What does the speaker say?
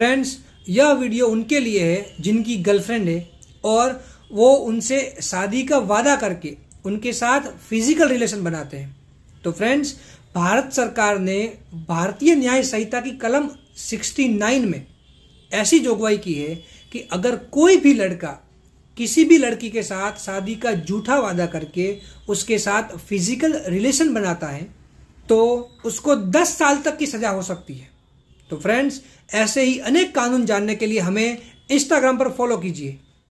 friends यह video उनके लिए है जिनकी गर्लफ्रेंड है और वो उनसे शादी का वादा करके उनके साथ फिजिकल रिलेशन बनाते हैं तो फ्रेंड्स भारत सरकार ने भारतीय न्याय संहिता की कलम 69 में ऐसी जोगवाई की है कि अगर कोई भी लड़का किसी भी लड़की के साथ शादी का झूठा वादा करके उसके साथ फिजिकल रिलेशन बनाता है तो उसको 10 साल तक की सजा हो सकती है तो फ्रेंड्स ऐसे ही अनेक कानून जानने के लिए हमें इंस्टाग्राम पर फॉलो कीजिए